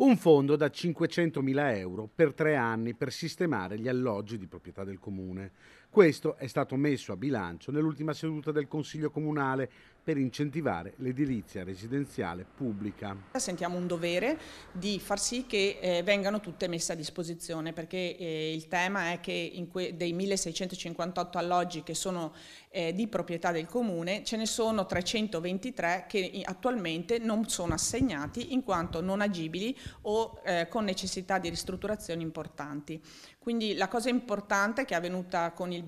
un fondo da 500.000 euro per tre anni per sistemare gli alloggi di proprietà del comune questo è stato messo a bilancio nell'ultima seduta del Consiglio Comunale per incentivare l'edilizia residenziale pubblica. Sentiamo un dovere di far sì che eh, vengano tutte messe a disposizione perché eh, il tema è che dei 1658 alloggi che sono eh, di proprietà del comune ce ne sono 323 che attualmente non sono assegnati in quanto non agibili o eh, con necessità di ristrutturazioni importanti. Quindi la cosa importante che è avvenuta con il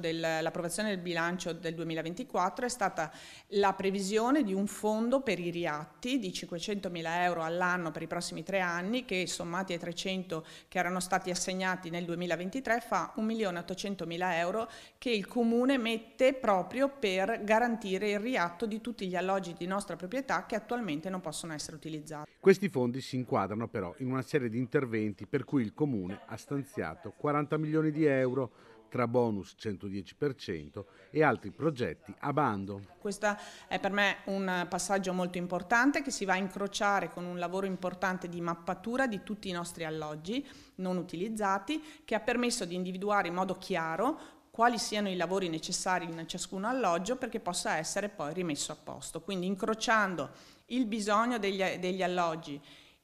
del, l'approvazione del bilancio del 2024 è stata la previsione di un fondo per i riatti di 500 mila euro all'anno per i prossimi tre anni che sommati ai 300 che erano stati assegnati nel 2023 fa 1 milione 800 mila euro che il Comune mette proprio per garantire il riatto di tutti gli alloggi di nostra proprietà che attualmente non possono essere utilizzati. Questi fondi si inquadrano però in una serie di interventi per cui il Comune ha stanziato 40 milioni di euro tra bonus 110% e altri progetti a bando. Questo è per me un passaggio molto importante che si va a incrociare con un lavoro importante di mappatura di tutti i nostri alloggi non utilizzati che ha permesso di individuare in modo chiaro quali siano i lavori necessari in ciascun alloggio perché possa essere poi rimesso a posto. Quindi incrociando il bisogno degli, degli alloggi,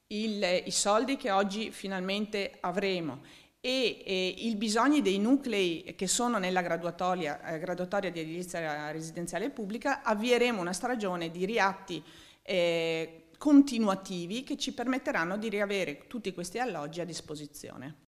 il, i soldi che oggi finalmente avremo e eh, i bisogni dei nuclei che sono nella graduatoria, eh, graduatoria di edilizia residenziale pubblica avvieremo una stagione di riatti eh, continuativi che ci permetteranno di riavere tutti questi alloggi a disposizione.